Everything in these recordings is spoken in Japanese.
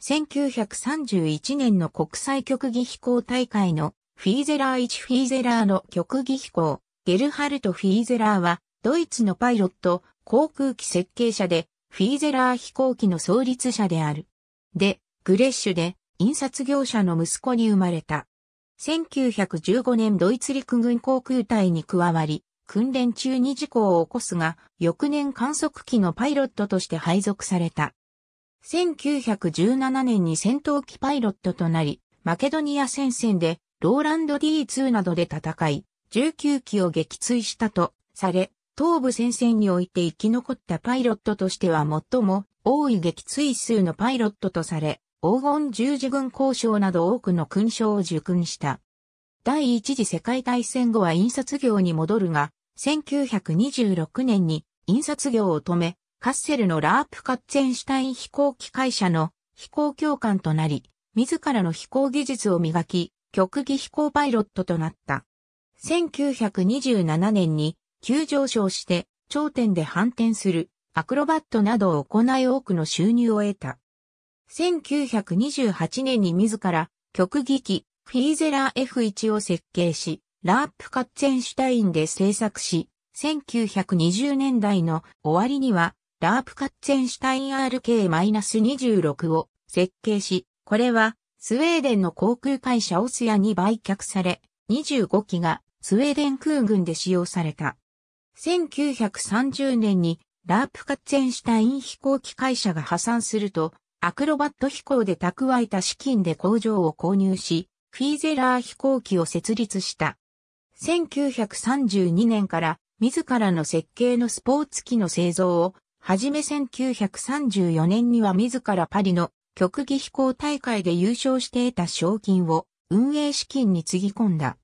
1931年の国際極技飛行大会のフィーゼラー1フィーゼラーの極技飛行、ゲルハルト・フィーゼラーは、ドイツのパイロット、航空機設計者で、フィーゼラー飛行機の創立者である。で、グレッシュで、印刷業者の息子に生まれた。1915年ドイツ陸軍航空隊に加わり、訓練中に事故を起こすが、翌年観測機のパイロットとして配属された。1917年に戦闘機パイロットとなり、マケドニア戦線でローランド D2 などで戦い、19機を撃墜したとされ、東部戦線において生き残ったパイロットとしては最も多い撃墜数のパイロットとされ、黄金十字軍交渉など多くの勲章を受勲した。第一次世界大戦後は印刷業に戻るが、1926年に印刷業を止め、カッセルのラープカッツェンシュタイン飛行機会社の飛行教官となり、自らの飛行技術を磨き、極技飛行パイロットとなった。1927年に急上昇して頂点で反転するアクロバットなどを行い多くの収入を得た。1928年に自ら極技機フィーゼラー F1 を設計し、ラープカッツェンシュタインで制作し、1920年代の終わりにはラープカッツェンシュタイン RK-26 を設計し、これはスウェーデンの航空会社オスヤに売却され、25機がスウェーデン空軍で使用された。1930年にラープカッツェンシュタイン飛行機会社が破産すると、アクロバット飛行で蓄えた資金で工場を購入し、フィーゼラー飛行機を設立した。1932年から自らの設計のスポーツ機の製造をはじめ1934年には自らパリの極技飛行大会で優勝して得た賞金を運営資金につぎ込んだ。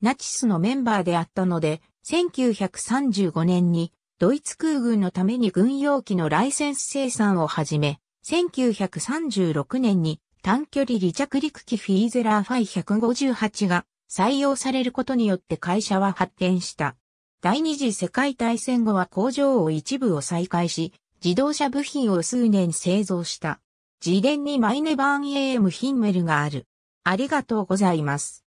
ナチスのメンバーであったので、1935年にドイツ空軍のために軍用機のライセンス生産を始め、1936年に短距離離着陸機フィーゼラーファイ158が採用されることによって会社は発展した。第二次世界大戦後は工場を一部を再開し、自動車部品を数年製造した。自伝にマイネバーン AM ヒンメルがある。ありがとうございます。